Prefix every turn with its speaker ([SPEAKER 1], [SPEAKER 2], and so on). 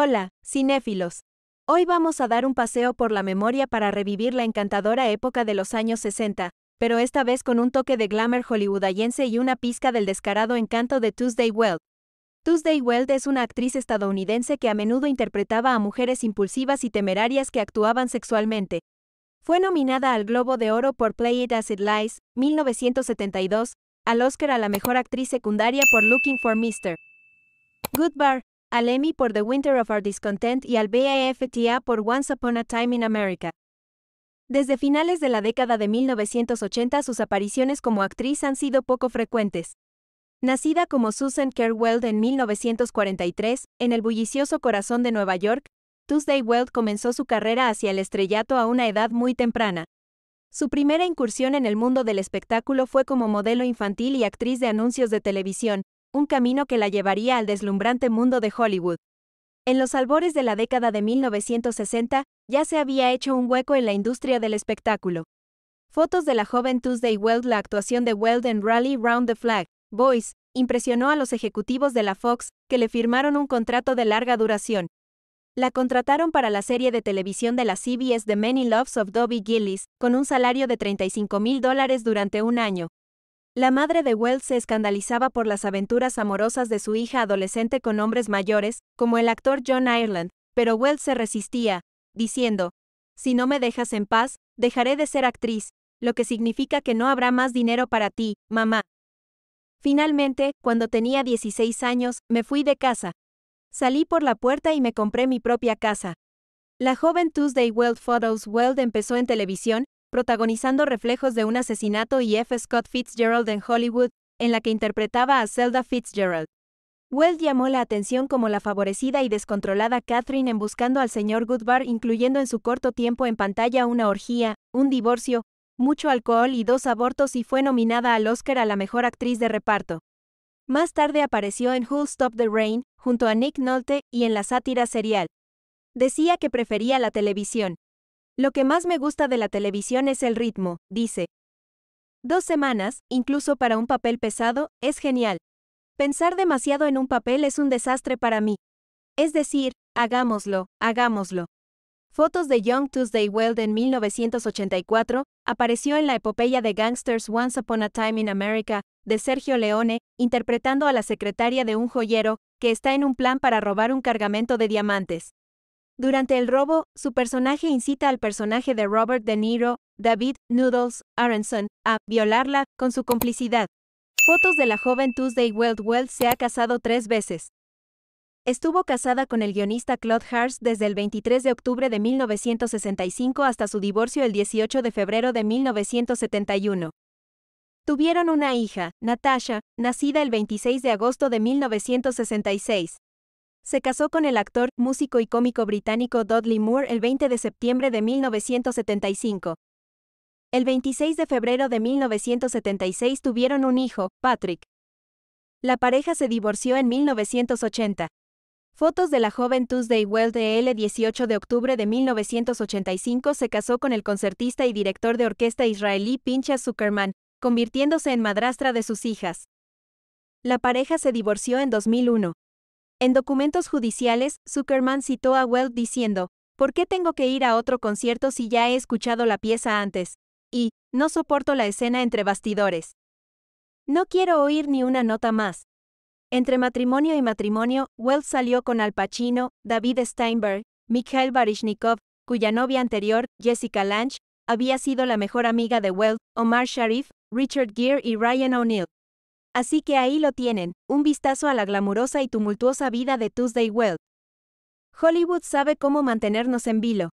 [SPEAKER 1] Hola, cinéfilos. Hoy vamos a dar un paseo por la memoria para revivir la encantadora época de los años 60, pero esta vez con un toque de glamour hollywoodayense y una pizca del descarado encanto de Tuesday Weld. Tuesday Weld es una actriz estadounidense que a menudo interpretaba a mujeres impulsivas y temerarias que actuaban sexualmente. Fue nominada al Globo de Oro por Play It As It Lies, 1972, al Oscar a la Mejor Actriz Secundaria por Looking for Mr. Goodbar, al Emmy por The Winter of Our Discontent y al BAFTA por Once Upon a Time in America. Desde finales de la década de 1980 sus apariciones como actriz han sido poco frecuentes. Nacida como Susan Kerr Weld en 1943, en el bullicioso corazón de Nueva York, Tuesday Weld comenzó su carrera hacia el estrellato a una edad muy temprana. Su primera incursión en el mundo del espectáculo fue como modelo infantil y actriz de anuncios de televisión, un camino que la llevaría al deslumbrante mundo de Hollywood. En los albores de la década de 1960, ya se había hecho un hueco en la industria del espectáculo. Fotos de la joven Tuesday Weld La actuación de Weld en Rally Round the Flag, Boys, impresionó a los ejecutivos de la Fox, que le firmaron un contrato de larga duración. La contrataron para la serie de televisión de la CBS The Many Loves of Dobby Gillis, con un salario de 35 mil dólares durante un año. La madre de Wells se escandalizaba por las aventuras amorosas de su hija adolescente con hombres mayores, como el actor John Ireland, pero Wells se resistía, diciendo, Si no me dejas en paz, dejaré de ser actriz, lo que significa que no habrá más dinero para ti, mamá. Finalmente, cuando tenía 16 años, me fui de casa. Salí por la puerta y me compré mi propia casa. La joven Tuesday world Photos Weld empezó en televisión, protagonizando reflejos de un asesinato y F. Scott Fitzgerald en Hollywood, en la que interpretaba a Zelda Fitzgerald. Weld llamó la atención como la favorecida y descontrolada Catherine en buscando al señor Goodbar, incluyendo en su corto tiempo en pantalla una orgía, un divorcio, mucho alcohol y dos abortos y fue nominada al Oscar a la mejor actriz de reparto. Más tarde apareció en Who'll Stop the Rain, junto a Nick Nolte, y en la sátira serial. Decía que prefería la televisión. Lo que más me gusta de la televisión es el ritmo, dice. Dos semanas, incluso para un papel pesado, es genial. Pensar demasiado en un papel es un desastre para mí. Es decir, hagámoslo, hagámoslo. Fotos de Young Tuesday Weld en 1984, apareció en la epopeya de Gangsters Once Upon a Time in America, de Sergio Leone, interpretando a la secretaria de un joyero, que está en un plan para robar un cargamento de diamantes. Durante el robo, su personaje incita al personaje de Robert De Niro, David Noodles Aronson, a violarla con su complicidad. Fotos de la joven Tuesday weld Well se ha casado tres veces. Estuvo casada con el guionista Claude Hars desde el 23 de octubre de 1965 hasta su divorcio el 18 de febrero de 1971. Tuvieron una hija, Natasha, nacida el 26 de agosto de 1966. Se casó con el actor, músico y cómico británico Dudley Moore el 20 de septiembre de 1975. El 26 de febrero de 1976 tuvieron un hijo, Patrick. La pareja se divorció en 1980. Fotos de la joven Tuesday de L. 18 de octubre de 1985 se casó con el concertista y director de orquesta israelí Pinchas Zuckerman, convirtiéndose en madrastra de sus hijas. La pareja se divorció en 2001. En documentos judiciales, Zuckerman citó a Weld diciendo, ¿por qué tengo que ir a otro concierto si ya he escuchado la pieza antes? Y, no soporto la escena entre bastidores. No quiero oír ni una nota más. Entre matrimonio y matrimonio, Weld salió con Al Pacino, David Steinberg, Mikhail Baryshnikov, cuya novia anterior, Jessica Lange, había sido la mejor amiga de Weld, Omar Sharif, Richard Gere y Ryan O'Neill. Así que ahí lo tienen, un vistazo a la glamurosa y tumultuosa vida de Tuesday Weld. Hollywood sabe cómo mantenernos en vilo.